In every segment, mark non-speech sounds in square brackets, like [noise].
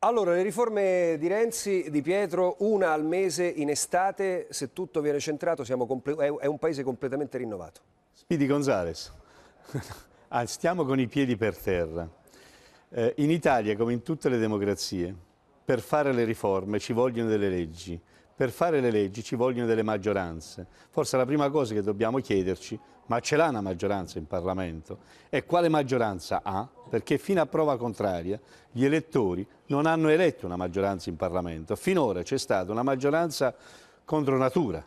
Allora, le riforme di Renzi, di Pietro, una al mese in estate, se tutto viene centrato è un paese completamente rinnovato. Spidi Gonzales, [laughs] ah, stiamo con i piedi per terra. Eh, in Italia, come in tutte le democrazie, per fare le riforme ci vogliono delle leggi, per fare le leggi ci vogliono delle maggioranze. Forse la prima cosa che dobbiamo chiederci, ma ce l'ha una maggioranza in Parlamento? E quale maggioranza ha? Perché fino a prova contraria gli elettori non hanno eletto una maggioranza in Parlamento. Finora c'è stata una maggioranza contro natura,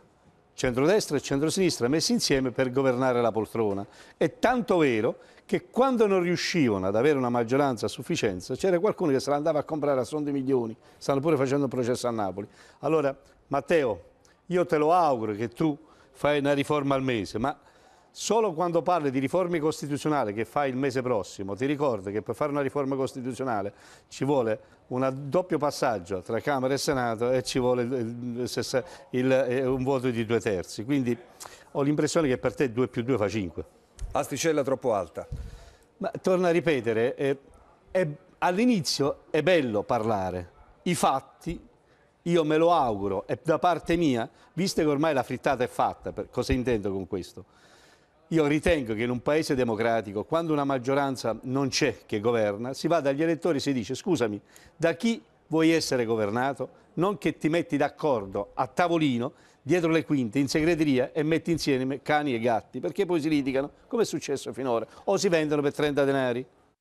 centrodestra e centrosinistra messi insieme per governare la poltrona. È tanto vero che quando non riuscivano ad avere una maggioranza a sufficienza c'era qualcuno che se la andava a comprare a son di milioni, stanno pure facendo un processo a Napoli. Allora Matteo, io te lo auguro che tu fai una riforma al mese, ma solo quando parli di riforme costituzionali che fai il mese prossimo, ti ricordo che per fare una riforma costituzionale ci vuole un doppio passaggio tra Camera e Senato e ci vuole eh, il, il, eh, il, un voto di due terzi. Quindi ho l'impressione che per te 2 più 2 fa 5. Asticella troppo alta. Ma torno a ripetere, eh, all'inizio è bello parlare, i fatti io me lo auguro e da parte mia, visto che ormai la frittata è fatta, per, cosa intendo con questo? Io ritengo che in un paese democratico, quando una maggioranza non c'è che governa, si va dagli elettori e si dice scusami, da chi vuoi essere governato? Non che ti metti d'accordo a tavolino, dietro le quinte, in segreteria e metti insieme cani e gatti, perché poi si litigano, come è successo finora, o si vendono per 30 denari.